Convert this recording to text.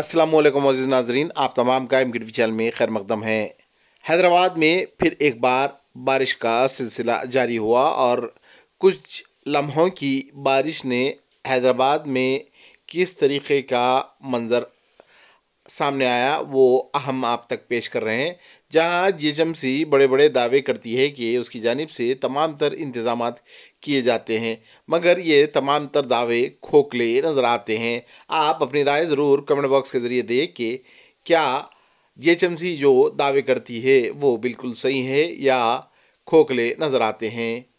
Aslam Moz नाजरीन आप तमाम का एम टी चैनल में खैर मकदम है हैदराबाद में फिर एक बार बारिश का सिलसिला जारी हुआ और कुछ लम्हों की बारिश ने हैदराबाद में किस तरीके का मंज़र सामने आया वो हम आप तक पेश कर रहे हैं जहां जीएचएमसी बड़े बड़े दावे करती है कि उसकी जानब से तमाम तर इंतजाम किए जाते हैं मगर ये तमाम तर दावे खोखले नज़र आते हैं आप अपनी राय ज़रूर कमेंट बॉक्स के ज़रिए दें कि क्या जीएचएमसी जो दावे करती है वो बिल्कुल सही है या खोखले नज़र आते हैं